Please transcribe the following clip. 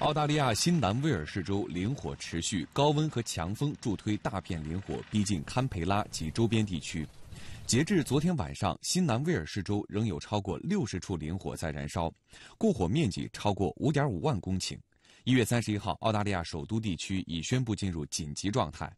澳大利亚新南威尔士州林火持续高温和强风助推大片林火逼近堪培拉及周边地区。截至昨天晚上，新南威尔士州仍有超过六十处林火在燃烧，过火面积超过五点五万公顷。一月三十一号，澳大利亚首都地区已宣布进入紧急状态。